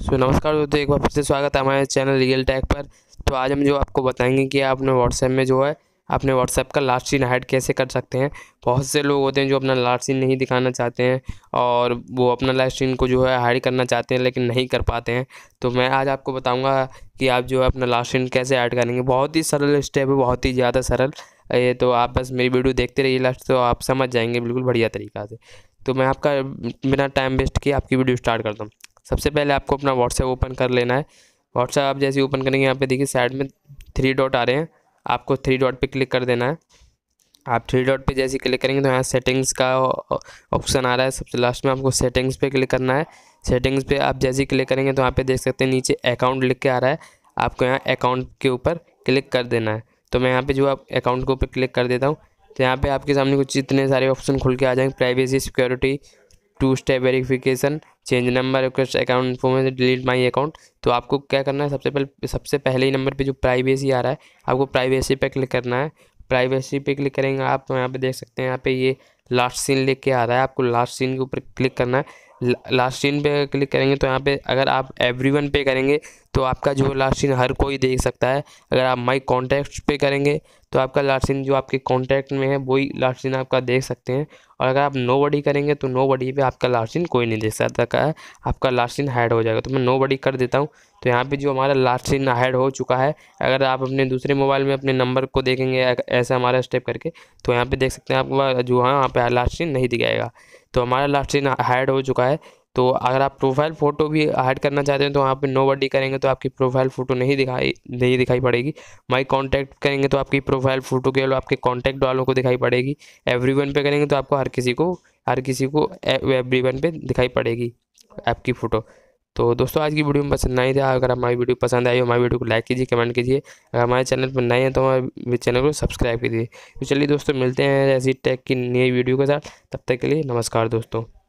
सो so, नमस्कार दोस्तों एक बार फिर से स्वागत है हमारे चैनल रियल टैग पर तो आज हम जो आपको बताएंगे कि आप अपने व्हाट्सएप में जो है अपने व्हाट्सएप का लास्ट सीन हाइड कैसे कर सकते हैं बहुत से लोग होते हैं जो अपना लास्ट सीन नहीं दिखाना चाहते हैं और वो अपना लास्ट सीन को जो है हाइड करना चाहते हैं लेकिन नहीं कर पाते हैं तो मैं आज आपको बताऊंगा कि आप जो है अपना लास्ट सीन कैसे ऐड करेंगे बहुत ही सरल स्टेप है बहुत ही ज़्यादा सरल ये तो आप बस मेरी वीडियो देखते रहिए लास्ट तो आप समझ जाएंगे बिल्कुल बढ़िया तरीका से तो मैं आपका बिना टाइम वेस्ट किए आपकी वीडियो स्टार्ट करता हूँ सबसे पहले आपको अपना व्हाट्सएप ओपन कर लेना है व्हाट्सएप आप जैसे ओपन करेंगे यहाँ पे देखिए साइड में थ्री डॉट आ रहे हैं आपको थ्री डॉट पे क्लिक कर देना है आप थ्री डॉट पे जैसे क्लिक करेंगे तो यहाँ सेटिंग्स का ऑप्शन आ रहा है सबसे लास्ट में आपको सेटिंग्स पे क्लिक करना है सेटिंग्स पे आप जैसे क्लिक करेंगे तो यहाँ पे देख सकते हैं नीचे अकाउंट लिख के आ रहा है आपको यहाँ अकाउंट के ऊपर क्लिक कर देना है तो मैं यहाँ पे जो आप अकाउंट के ऊपर क्लिक कर देता हूँ तो यहाँ पे आपके सामने कुछ इतने सारे ऑप्शन खुल के आ जाएंगे privacy security two step verification change number request account information delete my account तो आपको क्या करना है सबसे पहले सबसे पहले ही नंबर पे जो प्राइवेसी आ रहा है आपको प्राइवेसी पे क्लिक करना है प्राइवेसी पे क्लिक करेंगे आप तो यहाँ पे देख सकते हैं यहाँ पे ये लास्ट सीन लिख के आ रहा है आपको लास्ट सीन के ऊपर क्लिक करना है लास्ट सीन पे क्लिक करेंगे तो यहाँ पे अगर आप एवरीवन पे करेंगे तो आपका जो लास्ट सीन हर कोई देख सकता है अगर आप माई कॉन्टैक्ट पे करेंगे तो आपका लास्ट सीन जो आपके कॉन्टैक्ट में है वही लास्ट सीन आपका देख सकते हैं और अगर आप नो बडी करेंगे तो नो बडी पर आपका लास्ट सीन कोई नहीं देख सकता है आपका लास्ट सीन हाइड हो जाएगा तो मैं नो बडी कर देता हूँ तो यहाँ पे जो हमारा लास्ट सीन हाइड हो चुका है अगर आप अपने दूसरे मोबाइल में अपने नंबर को देखेंगे ऐसा हमारा स्टेप करके तो यहाँ पर देख सकते हैं आप जो है हाँ, यहाँ पर लास्ट सीन नहीं दिखाएगा तो हमारा लास्ट सीन हाइड हो चुका है तो अगर आप प्रोफाइल फ़ोटो भी हाइड करना चाहते हैं तो वहाँ पे नो बडी करेंगे तो आपकी प्रोफाइल फ़ोटो नहीं दिखाई नहीं दिखाई पड़ेगी माई कॉन्टैक्ट करेंगे तो आपकी प्रोफाइल फ़ोटो केवल आपके कॉन्टैक्ट वालों को दिखाई पड़ेगी एवरी वन पे करेंगे तो आपको हर किसी को हर किसी को एवरी वन पे दिखाई पड़ेगी आपकी फ़ोटो तो दोस्तों आज की वीडियो में बस इतना ही था अगर हमारी वीडियो पसंद आई हो हमारी वीडियो को लाइक कीजिए कमेंट कीजिए अगर हमारे चैनल पर नए हैं तो हमारे चैनल को सब्सक्राइब कीजिए तो चलिए दोस्तों मिलते हैं ऐसी टेक की नई वीडियो के साथ तब तक के लिए नमस्कार दोस्तों